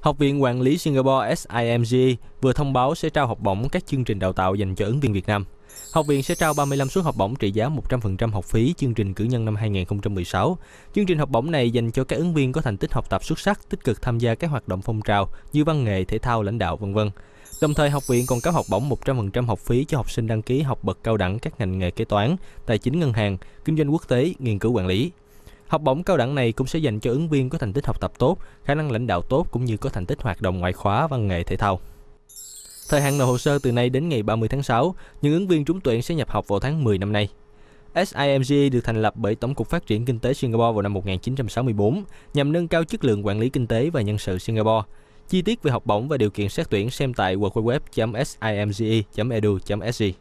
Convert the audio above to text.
Học viện Quản lý Singapore SIMG vừa thông báo sẽ trao học bổng các chương trình đào tạo dành cho ứng viên Việt Nam. Học viện sẽ trao 35 suất học bổng trị giá 100% học phí chương trình cử nhân năm 2016. Chương trình học bổng này dành cho các ứng viên có thành tích học tập xuất sắc, tích cực tham gia các hoạt động phong trào như văn nghệ, thể thao, lãnh đạo, v.v. Đồng thời, học viện còn cấp học bổng 100% học phí cho học sinh đăng ký học bậc cao đẳng các ngành nghề kế toán, tài chính ngân hàng, kinh doanh quốc tế, nghiên cứu quản lý. Học bổng cao đẳng này cũng sẽ dành cho ứng viên có thành tích học tập tốt, khả năng lãnh đạo tốt cũng như có thành tích hoạt động ngoại khóa văn nghệ thể thao. Thời hạn nộp hồ sơ từ nay đến ngày 30 tháng 6, những ứng viên trúng tuyển sẽ nhập học vào tháng 10 năm nay. SIMGA được thành lập bởi Tổng cục Phát triển Kinh tế Singapore vào năm 1964 nhằm nâng cao chất lượng quản lý kinh tế và nhân sự Singapore. Chi tiết về học bổng và điều kiện xét tuyển xem tại www.simge.edu.sg.